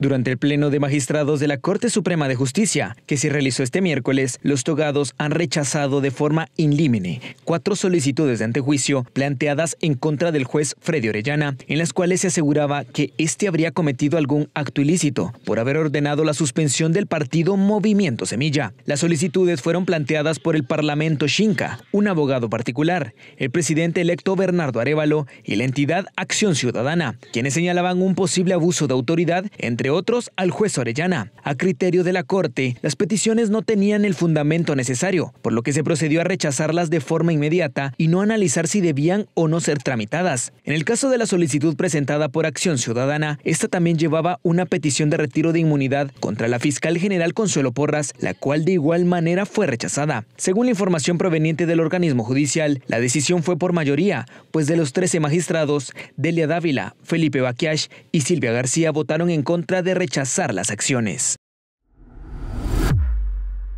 Durante el pleno de magistrados de la Corte Suprema de Justicia, que se realizó este miércoles, los togados han rechazado de forma inlímine cuatro solicitudes de antejuicio planteadas en contra del juez Freddy Orellana, en las cuales se aseguraba que éste habría cometido algún acto ilícito por haber ordenado la suspensión del partido Movimiento Semilla. Las solicitudes fueron planteadas por el Parlamento Xinca, un abogado particular, el presidente electo Bernardo Arevalo y la entidad Acción Ciudadana, quienes señalaban un posible abuso de autoridad entre otros, al juez Orellana. A criterio de la Corte, las peticiones no tenían el fundamento necesario, por lo que se procedió a rechazarlas de forma inmediata y no analizar si debían o no ser tramitadas. En el caso de la solicitud presentada por Acción Ciudadana, esta también llevaba una petición de retiro de inmunidad contra la fiscal general Consuelo Porras, la cual de igual manera fue rechazada. Según la información proveniente del organismo judicial, la decisión fue por mayoría, pues de los 13 magistrados, Delia Dávila, Felipe Baquiash y Silvia García votaron en contra de rechazar las acciones.